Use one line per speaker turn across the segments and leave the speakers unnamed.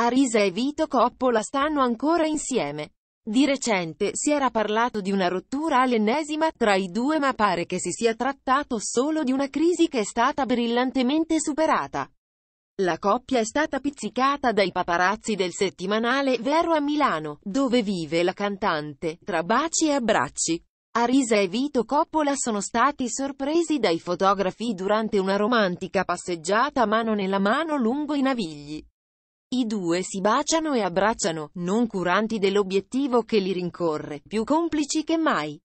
Arisa e Vito Coppola stanno ancora insieme. Di recente si era parlato di una rottura all'ennesima tra i due ma pare che si sia trattato solo di una crisi che è stata brillantemente superata. La coppia è stata pizzicata dai paparazzi del settimanale Vero a Milano, dove vive la cantante, tra baci e abbracci. Arisa e Vito Coppola sono stati sorpresi dai fotografi durante una romantica passeggiata mano nella mano lungo i navigli. I due si baciano e abbracciano, non curanti dell'obiettivo che li rincorre, più complici che mai.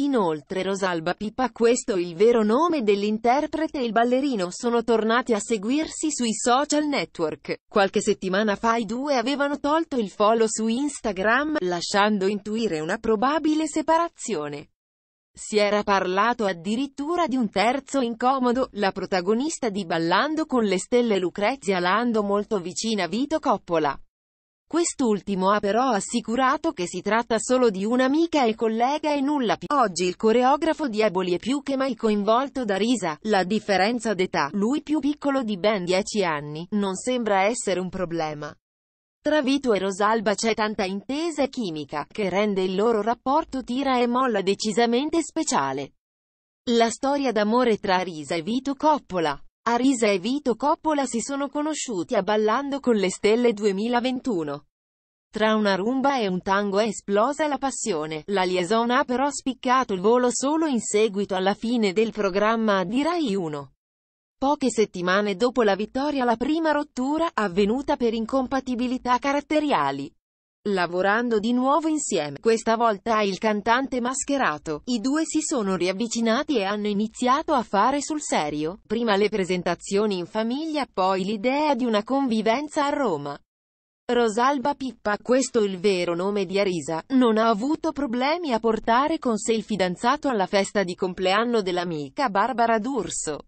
Inoltre Rosalba Pippa, questo il vero nome dell'interprete e il ballerino, sono tornati a seguirsi sui social network. Qualche settimana fa i due avevano tolto il follow su Instagram, lasciando intuire una probabile separazione. Si era parlato addirittura di un terzo incomodo, la protagonista di Ballando con le stelle Lucrezia Lando molto vicina Vito Coppola. Quest'ultimo ha però assicurato che si tratta solo di un'amica e collega e nulla più. Oggi il coreografo di Eboli è più che mai coinvolto da Risa, la differenza d'età, lui più piccolo di ben 10 anni, non sembra essere un problema. Tra Vito e Rosalba c'è tanta intesa chimica, che rende il loro rapporto tira e molla decisamente speciale. La storia d'amore tra Arisa e Vito Coppola. Arisa e Vito Coppola si sono conosciuti a Ballando con le Stelle 2021. Tra una rumba e un tango è esplosa la passione, la liaison ha però spiccato il volo solo in seguito alla fine del programma di Rai 1. Poche settimane dopo la vittoria la prima rottura, avvenuta per incompatibilità caratteriali. Lavorando di nuovo insieme, questa volta il cantante mascherato, i due si sono riavvicinati e hanno iniziato a fare sul serio, prima le presentazioni in famiglia, poi l'idea di una convivenza a Roma. Rosalba Pippa, questo il vero nome di Arisa, non ha avuto problemi a portare con sé il fidanzato alla festa di compleanno dell'amica Barbara D'Urso.